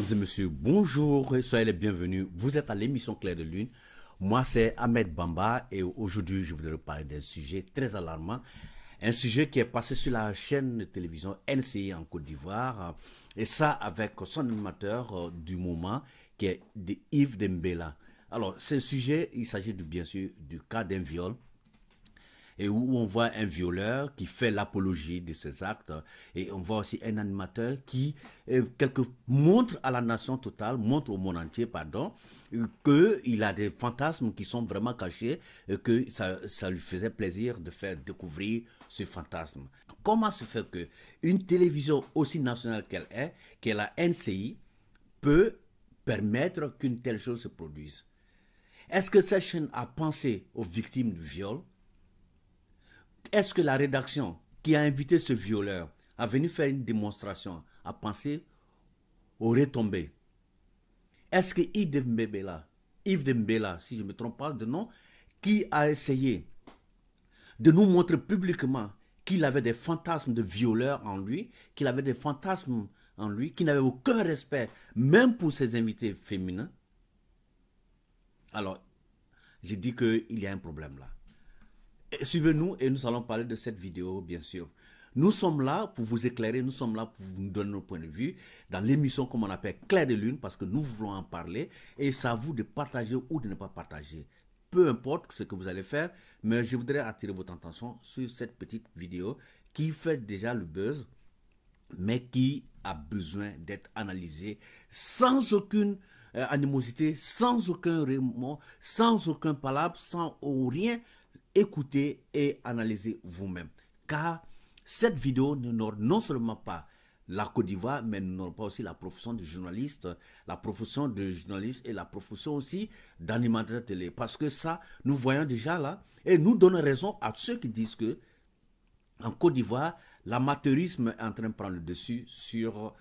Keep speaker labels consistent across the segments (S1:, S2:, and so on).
S1: Mesdames et messieurs, bonjour et soyez les bienvenus. Vous êtes à l'émission Claire de Lune. Moi, c'est Ahmed Bamba et aujourd'hui, je voudrais parler d'un sujet très alarmant. Un sujet qui est passé sur la chaîne de télévision NCI en Côte d'Ivoire. Et ça avec son animateur euh, du moment qui est Yves Dembela. Alors, ce sujet, il s'agit bien sûr du cas d'un viol et où on voit un violeur qui fait l'apologie de ses actes, hein. et on voit aussi un animateur qui euh, montre à la nation totale, montre au monde entier, pardon, qu'il a des fantasmes qui sont vraiment cachés, et que ça, lui faisait plaisir de faire découvrir ce fantasme. Comment se fait que une télévision aussi nationale qu'elle est, qu'elle a NCI, peut permettre qu'une telle chose se produise Est-ce que cette chaîne a pensé aux victimes du viol est-ce que la rédaction qui a invité ce violeur a venu faire une démonstration, à penser aux retombées, est-ce que Yves Dembela, Yves si je ne me trompe pas de nom, qui a essayé de nous montrer publiquement qu'il avait des fantasmes de violeur en lui, qu'il avait des fantasmes en lui, qu'il n'avait aucun respect, même pour ses invités féminins. Alors, j'ai dit qu'il y a un problème là. Suivez-nous et nous allons parler de cette vidéo, bien sûr. Nous sommes là pour vous éclairer, nous sommes là pour vous donner nos points de vue dans l'émission comme on appelle Clair de Lune parce que nous voulons en parler et c'est à vous de partager ou de ne pas partager. Peu importe ce que vous allez faire, mais je voudrais attirer votre attention sur cette petite vidéo qui fait déjà le buzz, mais qui a besoin d'être analysée sans aucune euh, animosité, sans aucun remords, sans aucun palabre, sans rien écoutez et analysez vous-même. Car cette vidéo n'honore non seulement pas la Côte d'Ivoire, mais n'honore pas aussi la profession de journaliste, la profession de journaliste et la profession aussi d'animateur télé. Parce que ça, nous voyons déjà là, et nous donnons raison à ceux qui disent que en Côte d'Ivoire, l'amateurisme est en train de prendre le dessus sur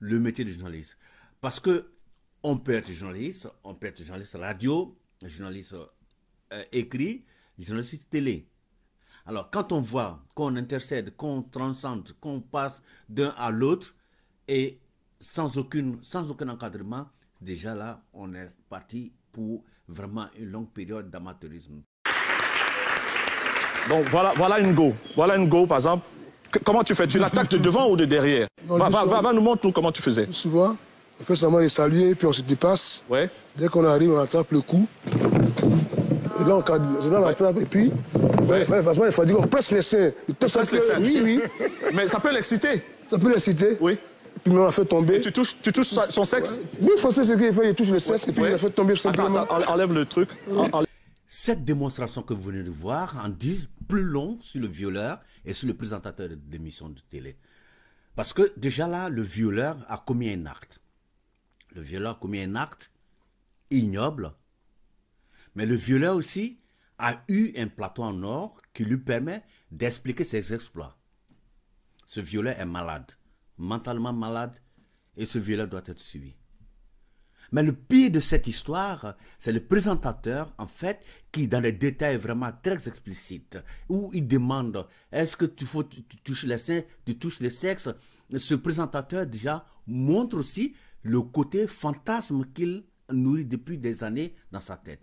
S1: le métier de journaliste. Parce que on peut être journaliste, on peut être journaliste radio, journaliste euh, écrit, je ne suis télé. Alors, quand on voit qu'on intercède, qu'on transcende, qu'on passe d'un à l'autre, et sans, aucune, sans aucun encadrement, déjà là, on est parti pour vraiment une longue période d'amateurisme.
S2: Donc voilà, voilà une go. Voilà une go, par exemple. comment tu fais Tu l'attaques de devant ou de derrière va, va, va, nous montre comment tu faisais.
S3: souvent, on fait seulement les saluer, puis on se dépasse. Ouais. Dès qu'on arrive, on attrape le coup et là cadre, et puis, il faut dire qu'on presse les seins. presse les seins Oui, oui. Mais ça peut l'exciter. Ça peut l'exciter Oui. Puis on l'a fait tomber. tu touches, tu touches son sexe Oui, forcément, c'est ce qu'il fait, il touche le sexe, et puis il a fait tomber son.
S1: enlève le truc. Cette démonstration que vous venez de voir en dit plus long sur le violeur et sur le présentateur d'émission de télé. Parce que déjà là, le violeur a commis un acte. Le violeur a commis un acte ignoble, mais le violeur aussi a eu un plateau en or qui lui permet d'expliquer ses exploits. Ce violeur est malade, mentalement malade, et ce violeur doit être suivi. Mais le pire de cette histoire, c'est le présentateur, en fait, qui, dans les détails vraiment très explicites, où il demande est-ce que tu, touches les seins, tu touches les sexes Ce présentateur, déjà, montre aussi le côté fantasme qu'il nourrit depuis des années dans sa tête.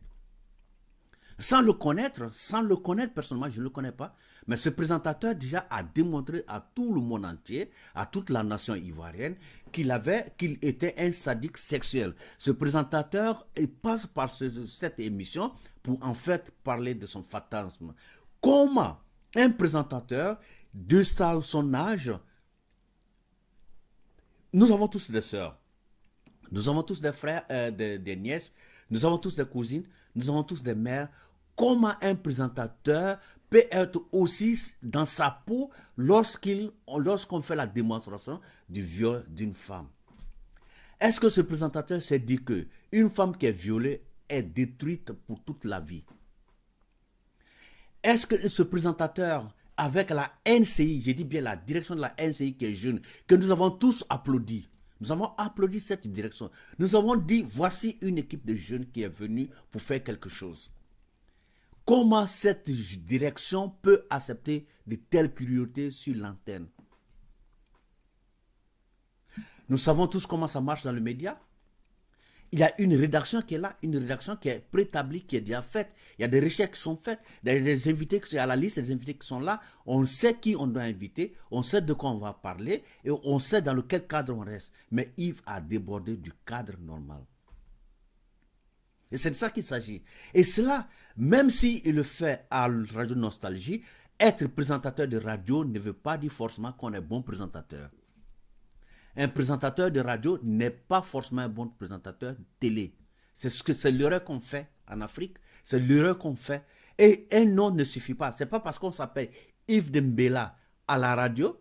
S1: Sans le connaître, sans le connaître personnellement, je ne le connais pas, mais ce présentateur déjà a démontré à tout le monde entier, à toute la nation ivoirienne, qu'il avait, qu'il était un sadique sexuel. Ce présentateur passe par cette émission pour en fait parler de son fantasme. Comment un présentateur de son âge, nous avons tous des sœurs, nous avons tous des frères, euh, des, des nièces, nous avons tous des cousines, nous avons tous des mères, comment un présentateur peut être aussi dans sa peau lorsqu'il, lorsqu'on fait la démonstration du viol d'une femme. Est-ce que ce présentateur s'est dit que une femme qui est violée est détruite pour toute la vie Est-ce que ce présentateur, avec la NCI, j'ai dit bien la direction de la NCI qui est jeune, que nous avons tous applaudi, nous avons applaudi cette direction. Nous avons dit, voici une équipe de jeunes qui est venue pour faire quelque chose. Comment cette direction peut accepter de telles priorités sur l'antenne Nous savons tous comment ça marche dans le média. Il y a une rédaction qui est là, une rédaction qui est préétablie, qui est déjà faite. Il y a des recherches qui sont faites, il y a des invités qui sont à la liste, des invités qui sont là. On sait qui on doit inviter, on sait de quoi on va parler et on sait dans lequel cadre on reste. Mais Yves a débordé du cadre normal. Et c'est de ça qu'il s'agit. Et cela, même s'il le fait à Radio Nostalgie, être présentateur de radio ne veut pas dire forcément qu'on est bon présentateur. Un présentateur de radio n'est pas forcément un bon présentateur de télé. C'est ce que c'est qu'on fait en Afrique, c'est l'erreur qu'on fait. Et un nom ne suffit pas. Ce n'est pas parce qu'on s'appelle Yves Dembela à la radio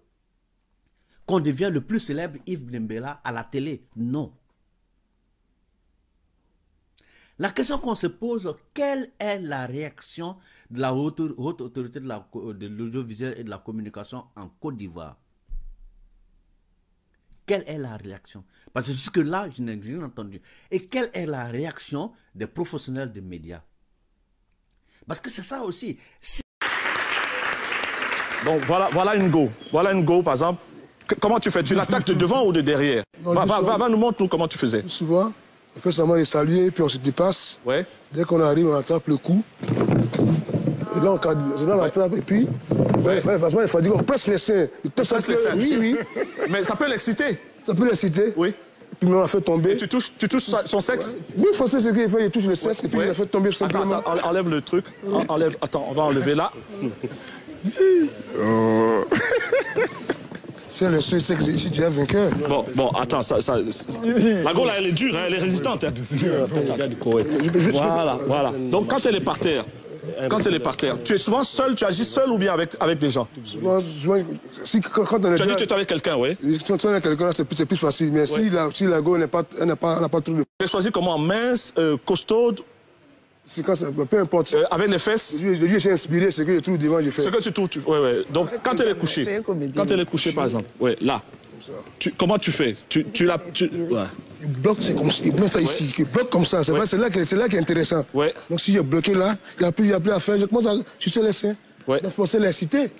S1: qu'on devient le plus célèbre Yves Dembela à la télé. Non. La question qu'on se pose, quelle est la réaction de la haute, autorité de l'audiovisuel et de la communication en Côte d'Ivoire Quelle est la réaction Parce que jusque-là, je n'ai rien entendu. Et quelle est la réaction des professionnels des médias Parce que c'est ça aussi. Donc voilà, voilà une go. Voilà une go, par exemple.
S2: comment tu fais Tu l'attaques de devant ou de derrière va, va, va, nous montre comment tu faisais. Tu vois
S3: on fait seulement les saluer, puis on se dépasse. Ouais. Dès qu'on arrive, on attrape le coup. Et là, on, là, attrape, et puis, ouais. il faut dire qu'on presse les seins. On presse les seins. Oui, oui. Mais ça peut l'exciter. Ça peut l'exciter. Oui. Puis on l'a fait tomber. tu touches, tu touches son sexe Oui, forcément, c'est ce qu'il fait. Il touche le sexe, et puis il l'a fait tomber son Attends,
S2: attends, enlève le truc. Enlève, attends, on va enlever là. Euh.
S3: C'est le seul, c'est que j'ai tu es vainqueur. Bon, bon, attends, ça, ça, la là, elle est
S2: dure, hein, elle est résistante. Hein. Voilà, voilà. Donc quand elle est par terre, quand elle est par terre, tu es souvent seul, tu agis seul ou bien avec, avec des gens
S3: quand Tu as dit que tu es
S2: avec quelqu'un, oui
S3: Si on est avec quelqu'un, c'est plus, facile. Mais si la, si la n'a pas, pas, pas trop de...
S2: tu comment Mince, euh, costaud c'est peu importe. Euh, avec les fesses Je, je, suis inspiré, ce que je trouve devant, je fais. Ce que tu trouves, tu... Ouais, ouais. Donc, quand elle est couchée, quand elle est couchée, par exemple, ouais, là, comment tu fais Tu, tu la... Tu...
S3: Il bloque, comme, ça ici, il bloque comme ça. C'est ouais. là, qu'il là qui est intéressant. Ouais. Donc, si j'ai bloqué là, il n'y a, plus, y a plus à faire. Je commence à tu les seins.
S2: Ouais. Donc, se l'inciter.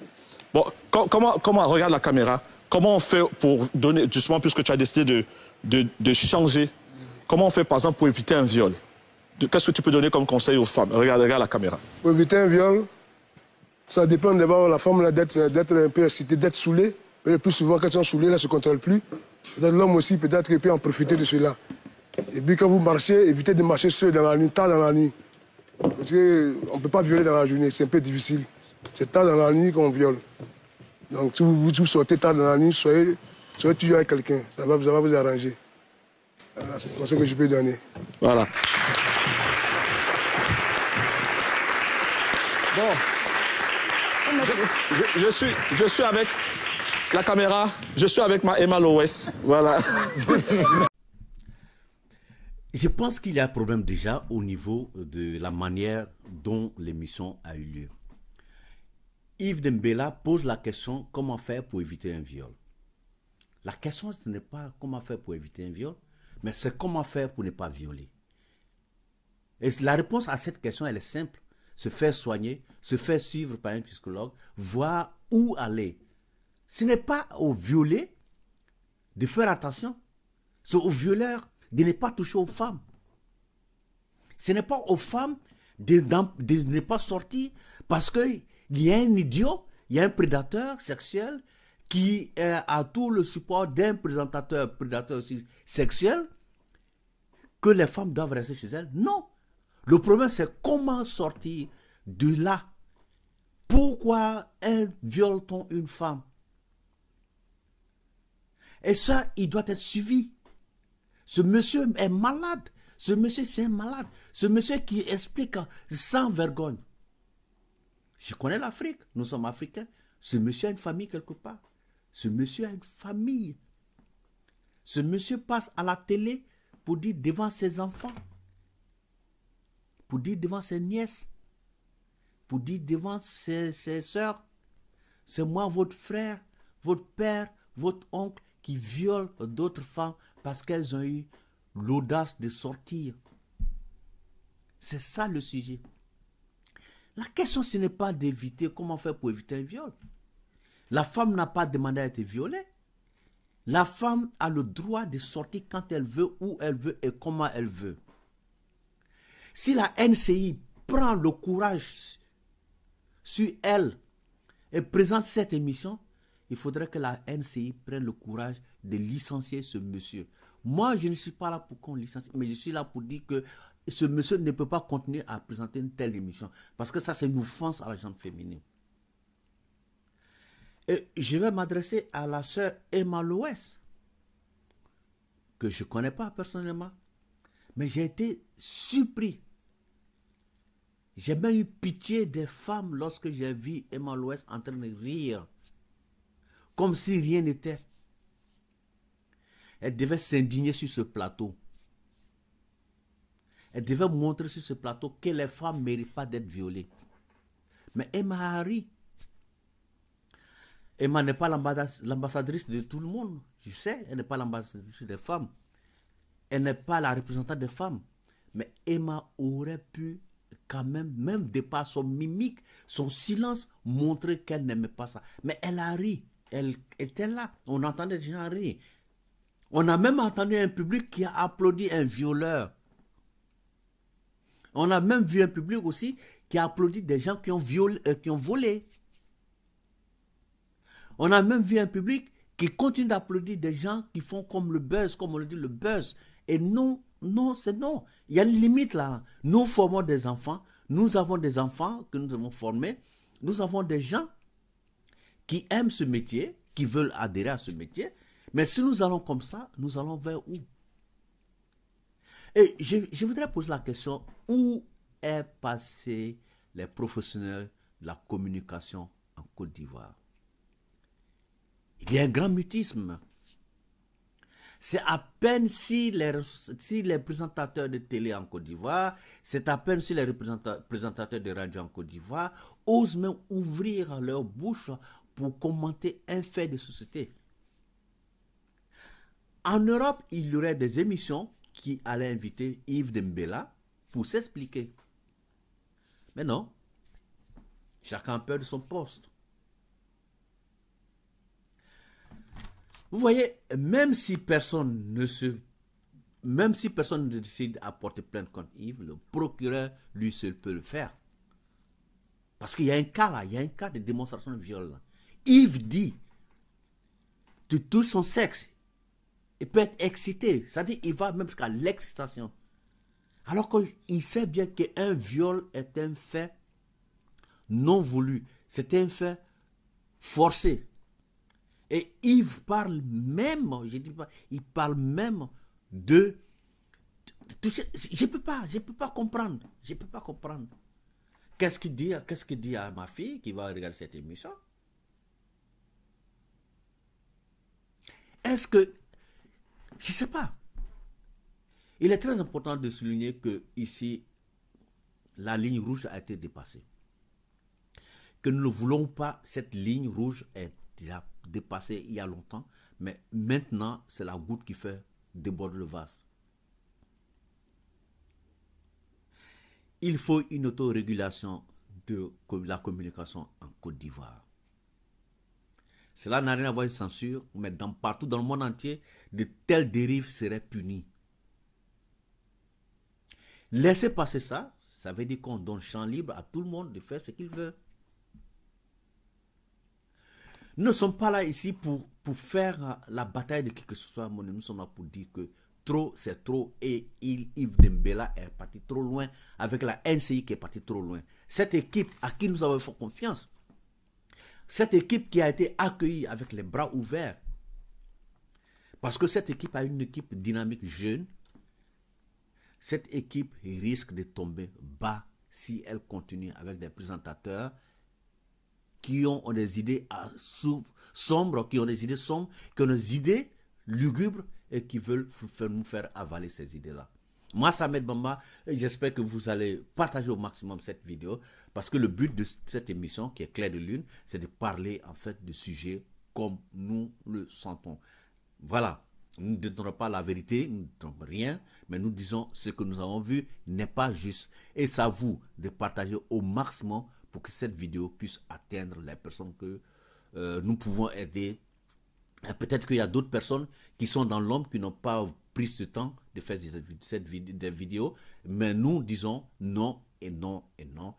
S2: Bon, comment, comment, regarde la caméra, comment on fait pour donner, justement, puisque tu as décidé de, de changer, comment on fait, par exemple, pour éviter un viol Qu'est-ce que tu peux donner comme conseil aux femmes regarde, regarde la caméra.
S3: Pour éviter un viol, ça dépend d'abord la femme d'être un peu excitée, d'être saoulée. Le plus souvent, quand elles sont saoulées, là, ne se contrôlent plus. Peut-être l'homme aussi, peut-être qu'il peut en profiter de cela. Et puis quand vous marchez, évitez de marcher seul dans la nuit, tard dans la nuit. Parce qu'on ne peut pas violer dans la journée, c'est un peu difficile. C'est tard dans la nuit qu'on viole. Donc si vous, vous, sortez tard dans la nuit, soyez, soyez toujours avec quelqu'un. Ça va, ça vous arranger. Voilà, c'est le conseil que je peux
S2: donner. Voilà. Je, suis, je suis avec la caméra,
S1: je suis avec ma Emma Lowes. Voilà. je pense qu'il y a un problème déjà au niveau de la manière dont l'émission a eu lieu. Yves Dembela pose la question comment faire pour éviter un viol. La question, ce n'est pas comment faire pour éviter un viol, mais c'est comment faire pour ne pas violer. Et la réponse à cette question, elle est simple se faire soigner, se faire suivre par un psychologue, voir où aller. Ce n'est pas au violé de faire attention. C'est aux violeurs de ne pas toucher aux femmes. Ce n'est pas aux femmes de, de ne pas sortir parce qu'il y a un idiot, il y a un prédateur sexuel qui a tout le support d'un présentateur prédateur sexuel que les femmes doivent rester chez elles. Non, le problème, c'est comment sortir de là. Pourquoi viole-t-on une femme Et ça, il doit être suivi. Ce monsieur est malade. Ce monsieur, c'est un malade. Ce monsieur qui explique sans vergogne. Je connais l'Afrique. Nous sommes africains. Ce monsieur a une famille quelque part. Ce monsieur a une famille. Ce monsieur passe à la télé pour dire devant ses enfants pour dire devant ses nièces, pour dire devant ses, c'est moi votre frère, votre père, votre oncle qui viole d'autres femmes parce qu'elles ont eu l'audace de sortir. C'est ça le sujet. La question, ce n'est pas d'éviter, comment faire pour éviter un viol. La femme n'a pas demandé à être violée. La femme a le droit de sortir quand elle veut, où elle veut et comment elle veut. Si la NCI prend le courage sur elle et présente cette émission, il faudrait que la NCI prenne le courage de licencier ce monsieur. Moi, je ne suis pas là pour qu'on licencie, mais je suis là pour dire que ce monsieur ne peut pas continuer à présenter une telle émission. Parce que ça, c'est une offense à la jambe féminine. Et je vais m'adresser à la sœur Emma Loès, que je ne connais pas personnellement, mais j'ai été surpris j'ai même eu pitié des femmes lorsque j'ai vu Emma Louest en train de rire, comme si rien n'était. Elle devait s'indigner sur ce plateau. Elle devait montrer sur ce plateau que les femmes ne méritent pas d'être violées. Mais Emma a ri. Emma n'est pas l'ambassadrice de tout le monde. Je sais, elle n'est pas l'ambassadrice des femmes. Elle n'est pas la représentante des femmes. Mais Emma aurait pu quand même, même des pas son mimique, son silence montrait qu'elle n'aimait pas ça. Mais elle a ri, elle était là, on entendait des gens rire. On a même entendu un public qui a applaudi un violeur. On a même vu un public aussi qui a applaudi des gens qui ont, violé, euh, qui ont volé. On a même vu un public qui continue d'applaudir des gens qui font comme le buzz, comme on le dit, le buzz, et non non, c'est non. Il y a une limite là. Nous formons des enfants. Nous avons des enfants que nous avons formés. Nous avons des gens qui aiment ce métier, qui veulent adhérer à ce métier. Mais si nous allons comme ça, nous allons vers où Et je, je voudrais poser la question, où est passé les professionnels de la communication en Côte d'Ivoire Il y a un grand mutisme c'est à peine si les, les présentateurs de télé en Côte d'Ivoire, c'est à peine si les présentateurs de radio en Côte d'Ivoire osent même ouvrir leur bouche pour commenter un fait de société. En Europe, il y aurait des émissions qui allaient inviter Yves Dembella pour s'expliquer. Mais non, chacun perd son poste. Vous voyez, même si personne ne se... Même si personne décide à porter plainte contre Yves, le procureur, lui seul, peut le faire. Parce qu'il y a un cas là, il y a un cas de démonstration de viol. Yves dit, de tout son sexe, il peut être excité. C'est-à-dire il va même jusqu'à l'excitation. Alors qu'il sait bien qu'un viol est un fait non voulu. C'est un fait forcé. Et Yves parle même, je dis pas, il parle même de. je ne peux pas, je peux pas comprendre. Je peux pas comprendre. Qu'est-ce qu'il dit, qu'est-ce qu'il dit à ma fille qui va regarder cette émission Est-ce que. Je ne sais pas. Il est très important de souligner que ici, la ligne rouge a été dépassée. Que nous ne voulons pas, cette ligne rouge est déjà dépassé il y a longtemps, mais maintenant, c'est la goutte qui fait déborder le vase. Il faut une autorégulation de la communication en Côte d'Ivoire. Cela n'a rien à voir avec censure, mais dans, partout dans le monde entier, de telles dérives seraient punies. Laisser passer ça, ça veut dire qu'on donne champ libre à tout le monde de faire ce qu'il veut ne sommes pas là ici pour, pour faire la bataille de qui que ce soit, nous sommes là pour dire que trop, c'est trop. Et il, Yves Dembela est parti trop loin avec la NCI qui est partie trop loin. Cette équipe à qui nous avons fait confiance, cette équipe qui a été accueillie avec les bras ouverts, parce que cette équipe a une équipe dynamique jeune, cette équipe risque de tomber bas si elle continue avec des présentateurs qui ont des idées sombres, qui ont des idées sombres, qui ont des idées lugubres et qui veulent nous faire avaler ces idées-là. Moi, Samed Bamba, j'espère que vous allez partager au maximum cette vidéo parce que le but de cette émission, qui est Claire de Lune, c'est de parler en fait de sujets comme nous le sentons. Voilà, nous ne donnerons pas la vérité, nous ne détenons rien, mais nous disons ce que nous avons vu n'est pas juste. Et c'est à vous de partager au maximum pour que cette vidéo puisse atteindre les personnes que euh, nous pouvons aider. Peut-être qu'il y a d'autres personnes qui sont dans l'ombre, qui n'ont pas pris ce temps de faire cette, vidéo, des vidéos, mais nous disons non et non et non.